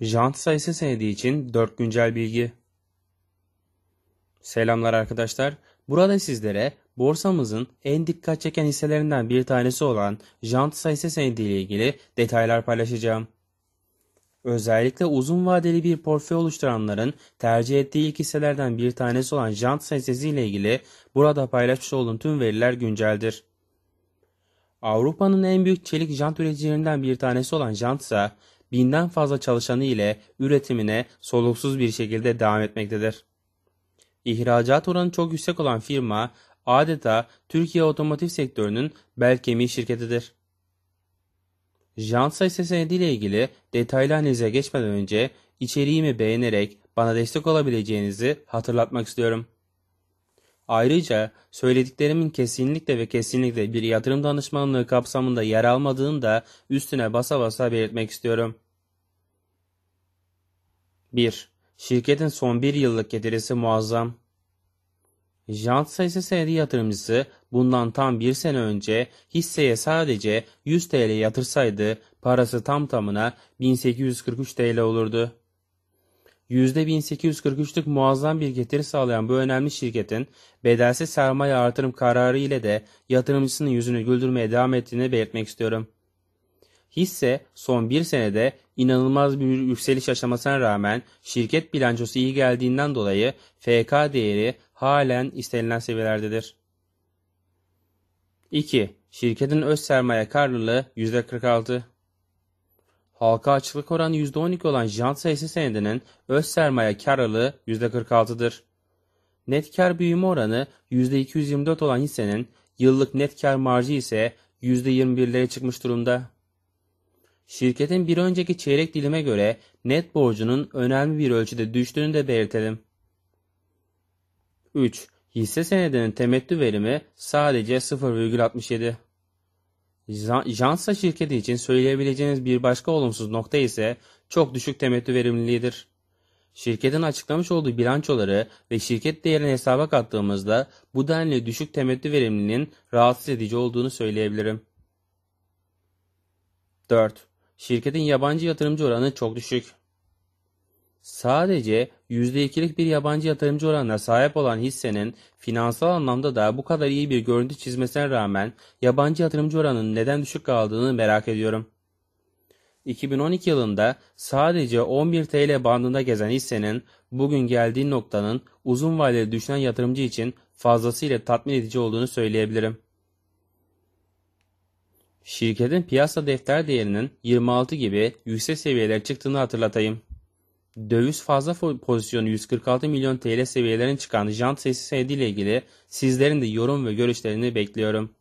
Jant sayısı senedi için 4 güncel bilgi. Selamlar arkadaşlar. Burada sizlere borsamızın en dikkat çeken hisselerinden bir tanesi olan jant sayısı senedi ile ilgili detaylar paylaşacağım. Özellikle uzun vadeli bir portföy oluşturanların tercih ettiği ilk hisselerden bir tanesi olan jant sayısı ile ilgili burada paylaşmış olduğum tüm veriler günceldir. Avrupa'nın en büyük çelik jant üreticilerinden bir tanesi olan Jant binden fazla çalışanı ile üretimine soluksuz bir şekilde devam etmektedir. İhracat oranı çok yüksek olan firma adeta Türkiye otomotiv sektörünün bel kemiği şirketidir. Jansa hisse ile ilgili detaylı analize geçmeden önce içeriğimi beğenerek bana destek olabileceğinizi hatırlatmak istiyorum. Ayrıca söylediklerimin kesinlikle ve kesinlikle bir yatırım danışmanlığı kapsamında yer almadığını da üstüne basa basa belirtmek istiyorum. 1. Şirketin son bir yıllık getirisi muazzam. Jant sayısı senedi yatırımcısı bundan tam bir sene önce hisseye sadece 100 TL yatırsaydı parası tam tamına 1843 TL olurdu. %1843'lük muazzam bir getiri sağlayan bu önemli şirketin bedelsiz sermaye artırım kararı ile de yatırımcısının yüzünü güldürmeye devam ettiğini belirtmek istiyorum. Hisse son bir senede inanılmaz bir yükseliş aşamasına rağmen şirket bilançosu iyi geldiğinden dolayı FK değeri halen istenilen seviyelerdedir. 2. Şirketin öz sermaye karlılığı %46 Halka açlık oranı %12 olan jant sayısı senedinin öz sermaye karlılığı %46'dır. Net kar büyüme oranı %224 olan hissenin yıllık net kar marjı ise %21'lere çıkmış durumda. Şirketin bir önceki çeyrek dilime göre net borcunun önemli bir ölçüde düştüğünü de belirtelim. 3. Hisse senedinin temettü verimi sadece 0,67. Jansa şirketi için söyleyebileceğiniz bir başka olumsuz nokta ise çok düşük temettü verimliliğidir. Şirketin açıklamış olduğu bilançoları ve şirket değerini hesaba kattığımızda bu denli düşük temettü verimliliğinin rahatsız edici olduğunu söyleyebilirim. 4. Şirketin yabancı yatırımcı oranı çok düşük. Sadece %2'lik bir yabancı yatırımcı oranına sahip olan hissenin finansal anlamda da bu kadar iyi bir görüntü çizmesine rağmen yabancı yatırımcı oranının neden düşük kaldığını merak ediyorum. 2012 yılında sadece 11 TL bandında gezen hissenin bugün geldiği noktanın uzun vadeli düşen yatırımcı için fazlasıyla tatmin edici olduğunu söyleyebilirim. Şirketin piyasa defter değerinin 26 gibi yüksek seviyeler çıktığını hatırlatayım. Döviz fazla pozisyonu 146 milyon TL seviyelerine çıkan jant sesi ile ilgili sizlerin de yorum ve görüşlerini bekliyorum.